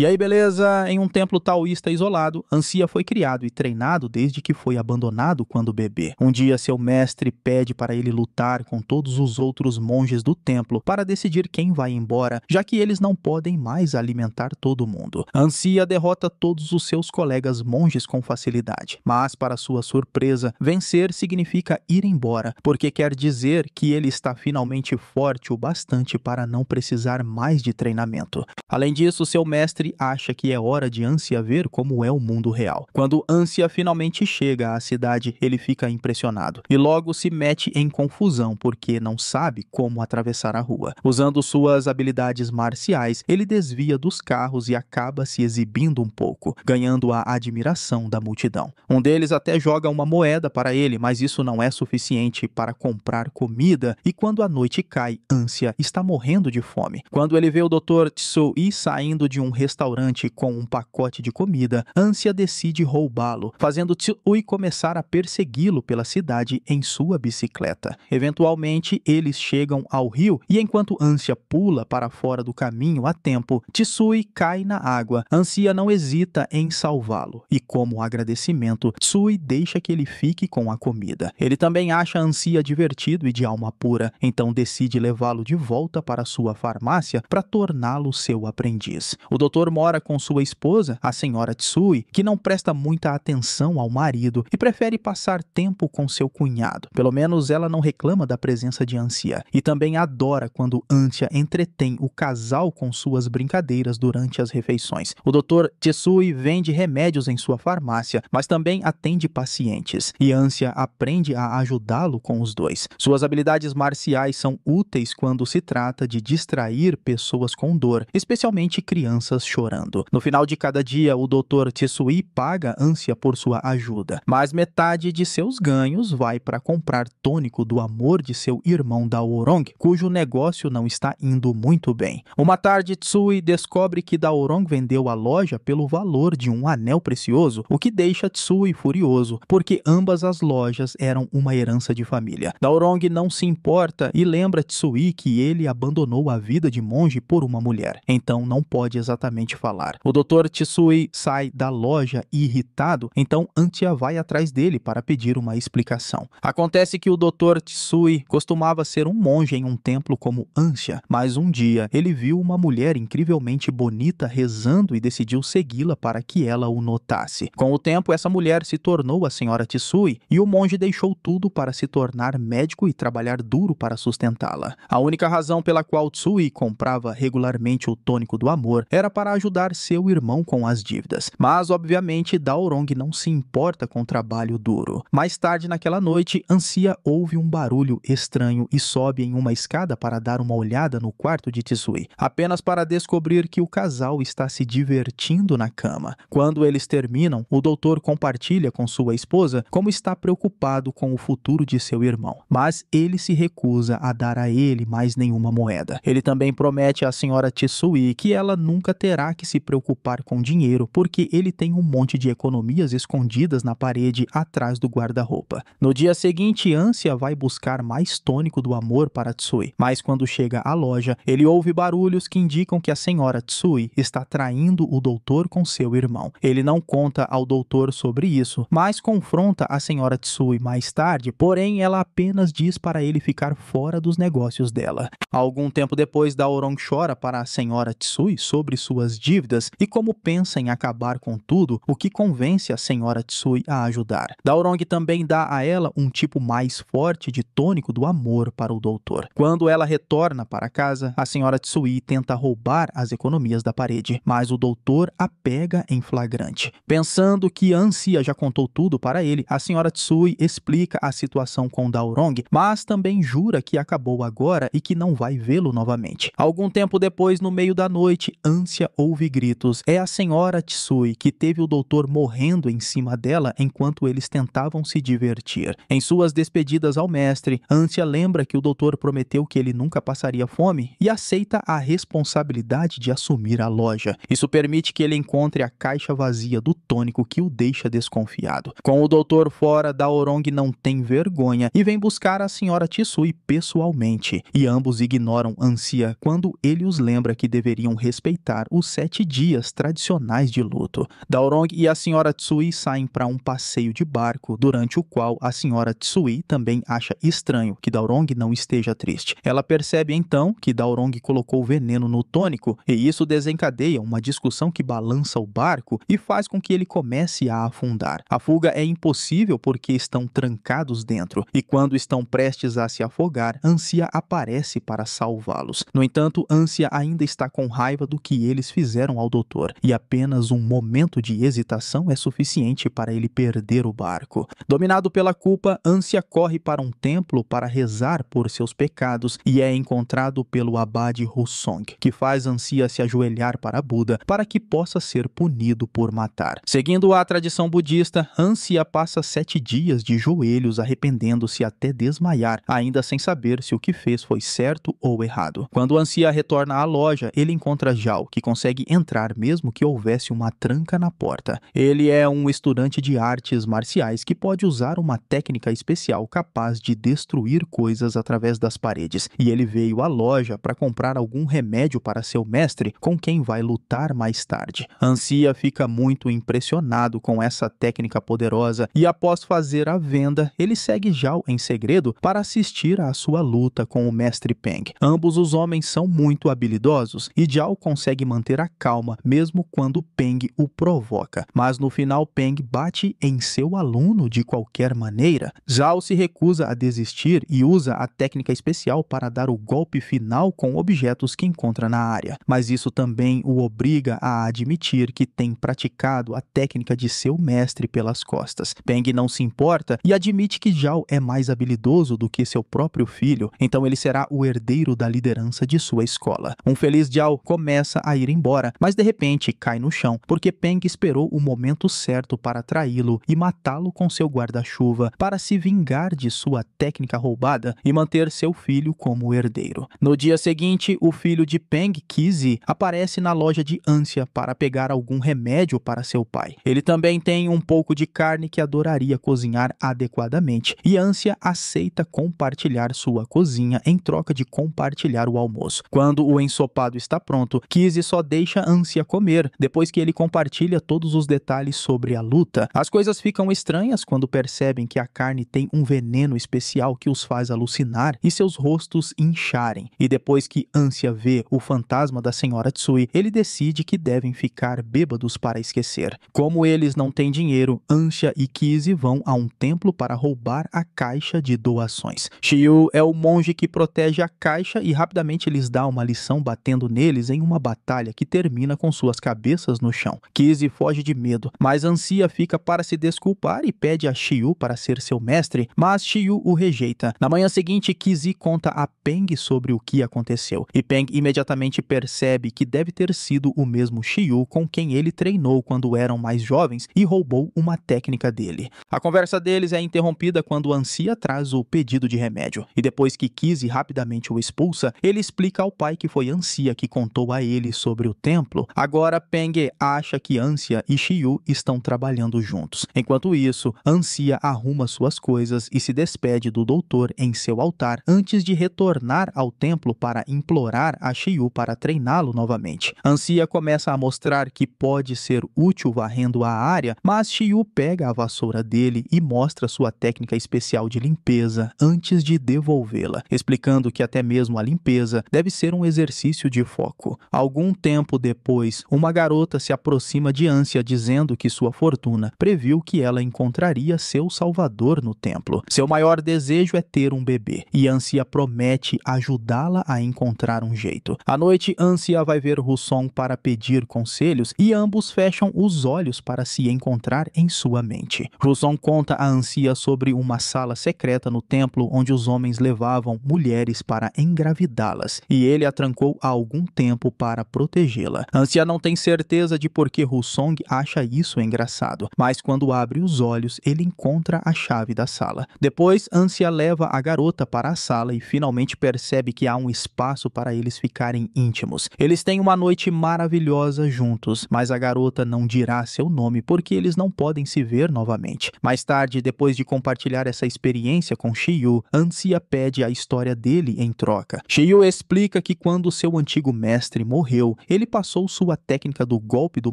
E aí, beleza? Em um templo taoísta isolado, Ansia foi criado e treinado desde que foi abandonado quando bebê. Um dia, seu mestre pede para ele lutar com todos os outros monges do templo para decidir quem vai embora, já que eles não podem mais alimentar todo mundo. Ansia derrota todos os seus colegas monges com facilidade, mas, para sua surpresa, vencer significa ir embora, porque quer dizer que ele está finalmente forte o bastante para não precisar mais de treinamento. Além disso, seu mestre acha que é hora de ânsia ver como é o mundo real. Quando ânsia finalmente chega à cidade, ele fica impressionado e logo se mete em confusão porque não sabe como atravessar a rua. Usando suas habilidades marciais, ele desvia dos carros e acaba se exibindo um pouco, ganhando a admiração da multidão. Um deles até joga uma moeda para ele, mas isso não é suficiente para comprar comida e quando a noite cai, ânsia está morrendo de fome. Quando ele vê o Dr. Tsui saindo de um restaurante restaurante com um pacote de comida, Ânsia decide roubá-lo, fazendo Tsui começar a persegui-lo pela cidade em sua bicicleta. Eventualmente, eles chegam ao rio e enquanto Ânsia pula para fora do caminho a tempo, Tsui cai na água. Ânsia não hesita em salvá-lo e, como agradecimento, Tsui deixa que ele fique com a comida. Ele também acha Ânsia divertido e de alma pura, então decide levá-lo de volta para sua farmácia para torná-lo seu aprendiz. O doutor autor mora com sua esposa, a senhora Tsui, que não presta muita atenção ao marido e prefere passar tempo com seu cunhado. Pelo menos ela não reclama da presença de Ancia e também adora quando Antia entretém o casal com suas brincadeiras durante as refeições. O doutor Tsui vende remédios em sua farmácia, mas também atende pacientes e Ancia aprende a ajudá-lo com os dois. Suas habilidades marciais são úteis quando se trata de distrair pessoas com dor, especialmente crianças chorando. No final de cada dia, o Dr. Tsui paga ânsia por sua ajuda, mas metade de seus ganhos vai para comprar tônico do amor de seu irmão Daorong, cujo negócio não está indo muito bem. Uma tarde, Tsui descobre que Daorong vendeu a loja pelo valor de um anel precioso, o que deixa Tsui furioso, porque ambas as lojas eram uma herança de família. Daorong não se importa e lembra Tsui que ele abandonou a vida de monge por uma mulher, então não pode exatamente propriamente falar. O Dr. Tsui sai da loja irritado, então Antia vai atrás dele para pedir uma explicação. Acontece que o Dr. Tsui costumava ser um monge em um templo como Ansia, mas um dia ele viu uma mulher incrivelmente bonita rezando e decidiu segui-la para que ela o notasse. Com o tempo, essa mulher se tornou a senhora Tsui e o monge deixou tudo para se tornar médico e trabalhar duro para sustentá-la. A única razão pela qual Tsui comprava regularmente o tônico do amor era para para ajudar seu irmão com as dívidas. Mas, obviamente, Daorong não se importa com o trabalho duro. Mais tarde naquela noite, Ansia ouve um barulho estranho e sobe em uma escada para dar uma olhada no quarto de Tisui, apenas para descobrir que o casal está se divertindo na cama. Quando eles terminam, o doutor compartilha com sua esposa como está preocupado com o futuro de seu irmão, mas ele se recusa a dar a ele mais nenhuma moeda. Ele também promete à senhora Tisui que ela nunca terá terá que se preocupar com dinheiro porque ele tem um monte de economias escondidas na parede atrás do guarda-roupa. No dia seguinte, Ansia vai buscar mais tônico do amor para Tsui, mas quando chega à loja, ele ouve barulhos que indicam que a senhora Tsui está traindo o doutor com seu irmão. Ele não conta ao doutor sobre isso, mas confronta a senhora Tsui mais tarde, porém ela apenas diz para ele ficar fora dos negócios dela. Algum tempo depois, Daorong chora para a senhora Tsui sobre suas suas dívidas e como pensa em acabar com tudo, o que convence a senhora Tsui a ajudar. Daorong também dá a ela um tipo mais forte de tônico do amor para o doutor. Quando ela retorna para casa, a senhora Tsui tenta roubar as economias da parede, mas o doutor a pega em flagrante. Pensando que Ansia já contou tudo para ele, a senhora Tsui explica a situação com Daorong, mas também jura que acabou agora e que não vai vê-lo novamente. Algum tempo depois, no meio da noite, Ansia ouve gritos. É a senhora Tsui, que teve o doutor morrendo em cima dela enquanto eles tentavam se divertir. Em suas despedidas ao mestre, Ansia lembra que o doutor prometeu que ele nunca passaria fome e aceita a responsabilidade de assumir a loja. Isso permite que ele encontre a caixa vazia do tônico que o deixa desconfiado. Com o doutor fora, Daorong não tem vergonha e vem buscar a senhora Tsui pessoalmente. E ambos ignoram Ansia quando ele os lembra que deveriam respeitar os sete dias tradicionais de luto. Daorong e a senhora Tsui saem para um passeio de barco, durante o qual a senhora Tsui também acha estranho que Daorong não esteja triste. Ela percebe então que Daorong colocou veneno no tônico e isso desencadeia uma discussão que balança o barco e faz com que ele comece a afundar. A fuga é impossível porque estão trancados dentro e quando estão prestes a se afogar, Ansia aparece para salvá-los. No entanto, Ansia ainda está com raiva do que eles fizeram ao doutor, e apenas um momento de hesitação é suficiente para ele perder o barco. Dominado pela culpa, Ânsia corre para um templo para rezar por seus pecados e é encontrado pelo abade Hussong, que faz Ansia se ajoelhar para Buda para que possa ser punido por matar. Seguindo a tradição budista, Ânsia passa sete dias de joelhos arrependendo-se até desmaiar, ainda sem saber se o que fez foi certo ou errado. Quando Ansia retorna à loja, ele encontra Jal, que consegue entrar mesmo que houvesse uma tranca na porta. Ele é um estudante de artes marciais que pode usar uma técnica especial capaz de destruir coisas através das paredes, e ele veio à loja para comprar algum remédio para seu mestre, com quem vai lutar mais tarde. Ansia fica muito impressionado com essa técnica poderosa e após fazer a venda, ele segue Zhao em segredo para assistir à sua luta com o mestre Peng. Ambos os homens são muito habilidosos e Zhao consegue manter manter a calma, mesmo quando Peng o provoca. Mas no final, Peng bate em seu aluno de qualquer maneira. Zhao se recusa a desistir e usa a técnica especial para dar o golpe final com objetos que encontra na área. Mas isso também o obriga a admitir que tem praticado a técnica de seu mestre pelas costas. Peng não se importa e admite que Zhao é mais habilidoso do que seu próprio filho, então ele será o herdeiro da liderança de sua escola. Um feliz Zhao começa a ir embora embora, mas de repente cai no chão, porque Peng esperou o momento certo para traí-lo e matá-lo com seu guarda-chuva para se vingar de sua técnica roubada e manter seu filho como herdeiro. No dia seguinte, o filho de Peng, Kizi, aparece na loja de ânsia para pegar algum remédio para seu pai. Ele também tem um pouco de carne que adoraria cozinhar adequadamente, e ânsia aceita compartilhar sua cozinha em troca de compartilhar o almoço. Quando o ensopado está pronto, Kizi só deixa Ânsia comer, depois que ele compartilha todos os detalhes sobre a luta. As coisas ficam estranhas quando percebem que a carne tem um veneno especial que os faz alucinar e seus rostos incharem. E depois que Ânsia vê o fantasma da senhora Tsui, ele decide que devem ficar bêbados para esquecer. Como eles não têm dinheiro, Ânsia e Kizi vão a um templo para roubar a caixa de doações. Shiyu é o monge que protege a caixa e rapidamente lhes dá uma lição batendo neles em uma batalha que termina com suas cabeças no chão. Kizzy foge de medo, mas Ansia fica para se desculpar e pede a Shiyu para ser seu mestre, mas Shiyu o rejeita. Na manhã seguinte, Kizzy conta a Peng sobre o que aconteceu, e Peng imediatamente percebe que deve ter sido o mesmo Shiyu com quem ele treinou quando eram mais jovens e roubou uma técnica dele. A conversa deles é interrompida quando Ansia traz o pedido de remédio, e depois que Kizzy rapidamente o expulsa, ele explica ao pai que foi Ansia que contou a ele sobre templo, agora Peng acha que Ansia e Shiyu estão trabalhando juntos. Enquanto isso, Ansia arruma suas coisas e se despede do doutor em seu altar antes de retornar ao templo para implorar a Shiyu para treiná-lo novamente. Ansia começa a mostrar que pode ser útil varrendo a área, mas Shiyu pega a vassoura dele e mostra sua técnica especial de limpeza antes de devolvê-la, explicando que até mesmo a limpeza deve ser um exercício de foco. algum tempo tempo depois, uma garota se aproxima de Ânsia dizendo que sua fortuna previu que ela encontraria seu salvador no templo. Seu maior desejo é ter um bebê, e Ânsia promete ajudá-la a encontrar um jeito. À noite, Ânsia vai ver Rousson para pedir conselhos e ambos fecham os olhos para se encontrar em sua mente. Rousson conta a Ânsia sobre uma sala secreta no templo onde os homens levavam mulheres para engravidá-las, e ele a trancou há algum tempo para proteger protegê-la. não tem certeza de por que Song acha isso engraçado, mas quando abre os olhos, ele encontra a chave da sala. Depois, Ancia leva a garota para a sala e finalmente percebe que há um espaço para eles ficarem íntimos. Eles têm uma noite maravilhosa juntos, mas a garota não dirá seu nome porque eles não podem se ver novamente. Mais tarde, depois de compartilhar essa experiência com Shiyu, Ancia pede a história dele em troca. Xiu explica que quando seu antigo mestre morreu, ele passou sua técnica do golpe do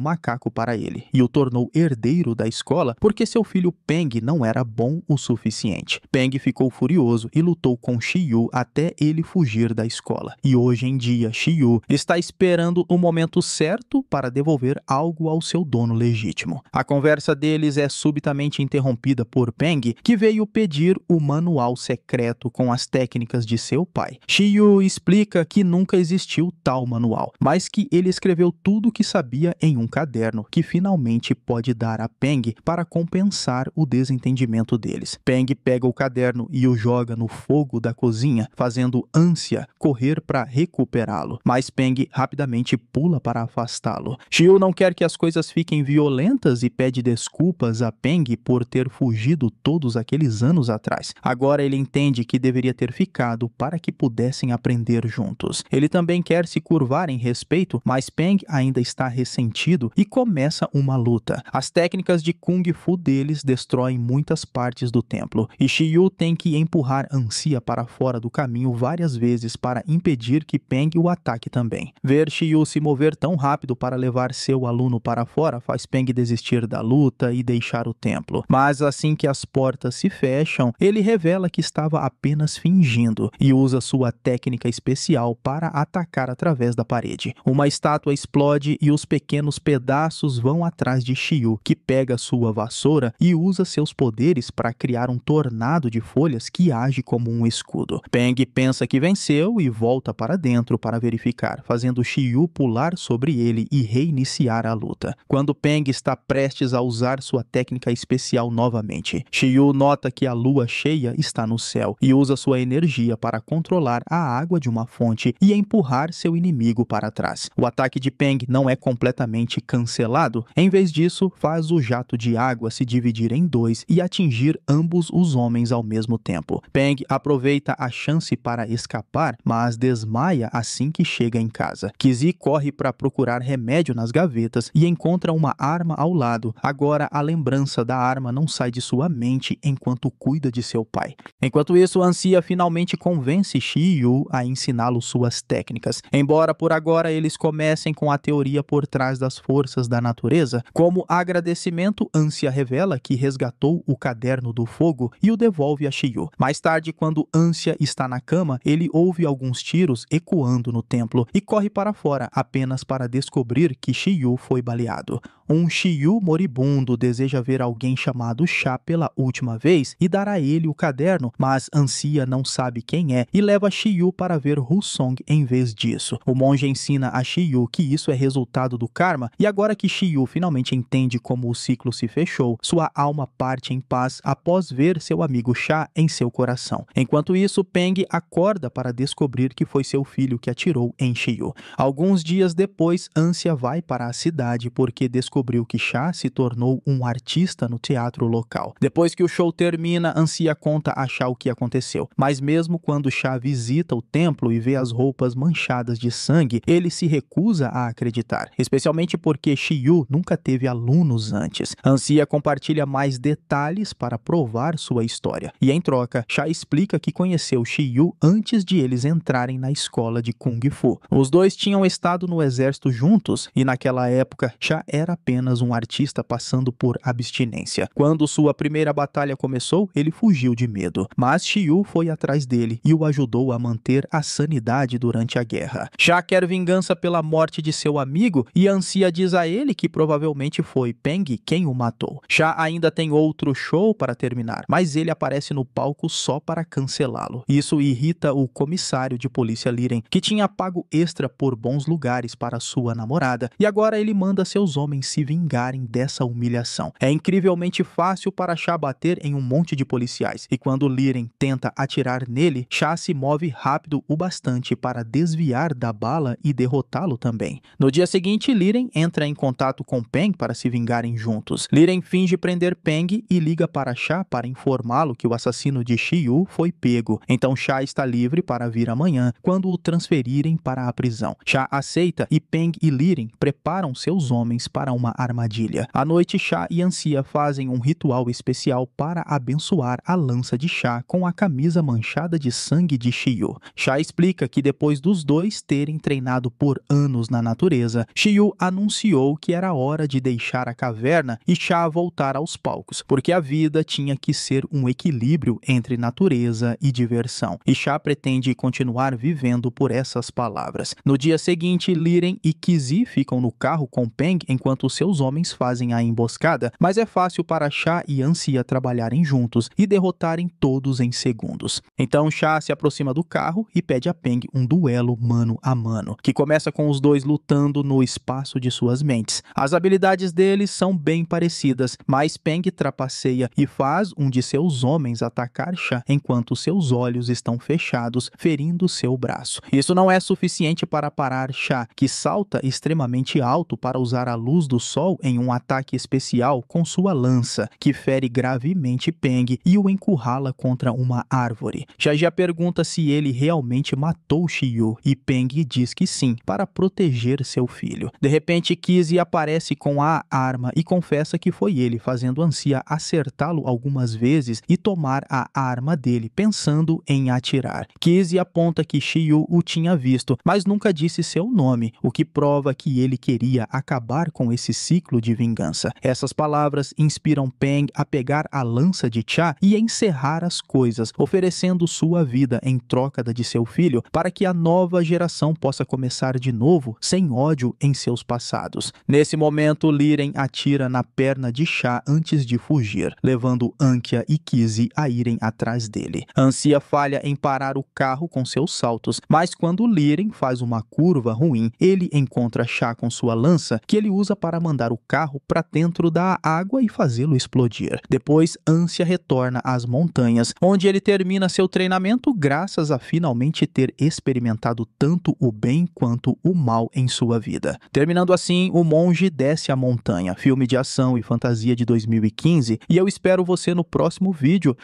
macaco para ele e o tornou herdeiro da escola porque seu filho Peng não era bom o suficiente. Peng ficou furioso e lutou com Xiu até ele fugir da escola. E hoje em dia, Xiu está esperando o momento certo para devolver algo ao seu dono legítimo. A conversa deles é subitamente interrompida por Peng, que veio pedir o manual secreto com as técnicas de seu pai. Xiu explica que nunca existiu tal manual, mas que ele escreveu tudo o que sabia em um caderno, que finalmente pode dar a Peng para compensar o desentendimento deles. Peng pega o caderno e o joga no fogo da cozinha, fazendo ânsia correr para recuperá-lo. Mas Peng rapidamente pula para afastá-lo. Xiu não quer que as coisas fiquem violentas e pede desculpas a Peng por ter fugido todos aqueles anos atrás. Agora ele entende que deveria ter ficado para que pudessem aprender juntos. Ele também quer se curvar em respeito mas Peng ainda está ressentido e começa uma luta. As técnicas de Kung Fu deles destroem muitas partes do templo, e Shiyu tem que empurrar Ansia para fora do caminho várias vezes para impedir que Peng o ataque também. Ver Shiyu se mover tão rápido para levar seu aluno para fora faz Peng desistir da luta e deixar o templo. Mas assim que as portas se fecham, ele revela que estava apenas fingindo e usa sua técnica especial para atacar através da parede. Uma a estátua explode e os pequenos pedaços vão atrás de Shiyu, que pega sua vassoura e usa seus poderes para criar um tornado de folhas que age como um escudo. Peng pensa que venceu e volta para dentro para verificar, fazendo Shiyu pular sobre ele e reiniciar a luta. Quando Peng está prestes a usar sua técnica especial novamente, Shiyu nota que a lua cheia está no céu e usa sua energia para controlar a água de uma fonte e empurrar seu inimigo para trás o ataque de Peng não é completamente cancelado. Em vez disso, faz o jato de água se dividir em dois e atingir ambos os homens ao mesmo tempo. Peng aproveita a chance para escapar, mas desmaia assim que chega em casa. Kizi corre para procurar remédio nas gavetas e encontra uma arma ao lado. Agora, a lembrança da arma não sai de sua mente enquanto cuida de seu pai. Enquanto isso, Ansia finalmente convence Yu a ensiná-lo suas técnicas. Embora por agora eles comecem com a teoria por trás das forças da natureza. Como agradecimento, Ânsia revela que resgatou o caderno do fogo e o devolve a Shiryu. Mais tarde, quando Ânsia está na cama, ele ouve alguns tiros ecoando no templo e corre para fora apenas para descobrir que Shiryu foi baleado. Um Shiyu moribundo deseja ver alguém chamado Chá pela última vez e dar a ele o caderno, mas Ansia não sabe quem é e leva Shiyu para ver Husong em vez disso. O monge ensina a Shiyu que isso é resultado do karma e agora que Shiyu finalmente entende como o ciclo se fechou, sua alma parte em paz após ver seu amigo Chá em seu coração. Enquanto isso, Peng acorda para descobrir que foi seu filho que atirou em Shiyu. Alguns dias depois, Ansia vai para a cidade porque descobriu descobriu que Chá se tornou um artista no teatro local. Depois que o show termina, Ansia conta a Chá o que aconteceu. Mas mesmo quando Chá visita o templo e vê as roupas manchadas de sangue, ele se recusa a acreditar, especialmente porque Xiu nunca teve alunos antes. Ansia compartilha mais detalhes para provar sua história. E em troca, Chá explica que conheceu Xiu antes de eles entrarem na escola de Kung Fu. Os dois tinham estado no exército juntos e naquela época Chá era apenas um artista passando por abstinência. Quando sua primeira batalha começou, ele fugiu de medo, mas Shiyu foi atrás dele e o ajudou a manter a sanidade durante a guerra. Já quer vingança pela morte de seu amigo e Ansia diz a ele que provavelmente foi Peng quem o matou. Já ainda tem outro show para terminar, mas ele aparece no palco só para cancelá-lo. Isso irrita o comissário de polícia Liren, que tinha pago extra por bons lugares para sua namorada, e agora ele manda seus homens se se vingarem dessa humilhação. É incrivelmente fácil para Chá bater em um monte de policiais, e quando Liren tenta atirar nele, Chá se move rápido o bastante para desviar da bala e derrotá-lo também. No dia seguinte, Liren entra em contato com Peng para se vingarem juntos. Liren finge prender Peng e liga para Chá para informá-lo que o assassino de Xiu foi pego. Então Chá está livre para vir amanhã, quando o transferirem para a prisão. Chá aceita e Peng e Liren preparam seus homens para uma armadilha. À noite, Chá e Ancia fazem um ritual especial para abençoar a lança de Chá com a camisa manchada de sangue de Chiu. Chá explica que depois dos dois terem treinado por anos na natureza, Chiu anunciou que era hora de deixar a caverna e Chá voltar aos palcos, porque a vida tinha que ser um equilíbrio entre natureza e diversão. E Chá pretende continuar vivendo por essas palavras. No dia seguinte, Liren e Kizi ficam no carro com Peng enquanto enquanto seus homens fazem a emboscada, mas é fácil para Chá e Ansia trabalharem juntos e derrotarem todos em segundos. Então Chá se aproxima do carro e pede a Peng um duelo mano a mano, que começa com os dois lutando no espaço de suas mentes. As habilidades deles são bem parecidas, mas Peng trapaceia e faz um de seus homens atacar Chá enquanto seus olhos estão fechados, ferindo seu braço. Isso não é suficiente para parar Chá, que salta extremamente alto para usar a luz do do Sol em um ataque especial com sua lança, que fere gravemente Peng e o encurrala contra uma árvore. Jaja pergunta se ele realmente matou Shiyu e Peng diz que sim, para proteger seu filho. De repente, Kizzy aparece com a arma e confessa que foi ele, fazendo Ansia acertá-lo algumas vezes e tomar a arma dele, pensando em atirar. Kizzy aponta que Shiyu o tinha visto, mas nunca disse seu nome, o que prova que ele queria acabar com esse esse ciclo de vingança. Essas palavras inspiram Peng a pegar a lança de Cha e a encerrar as coisas, oferecendo sua vida em troca da de seu filho, para que a nova geração possa começar de novo, sem ódio em seus passados. Nesse momento, Liren atira na perna de Cha antes de fugir, levando Ankia e Kizzy a irem atrás dele. Ansia falha em parar o carro com seus saltos, mas quando Liren faz uma curva ruim, ele encontra Cha com sua lança, que ele usa para para mandar o carro para dentro da água e fazê-lo explodir. Depois, Ânsia retorna às montanhas, onde ele termina seu treinamento graças a finalmente ter experimentado tanto o bem quanto o mal em sua vida. Terminando assim, o monge desce a montanha, filme de ação e fantasia de 2015, e eu espero você no próximo vídeo.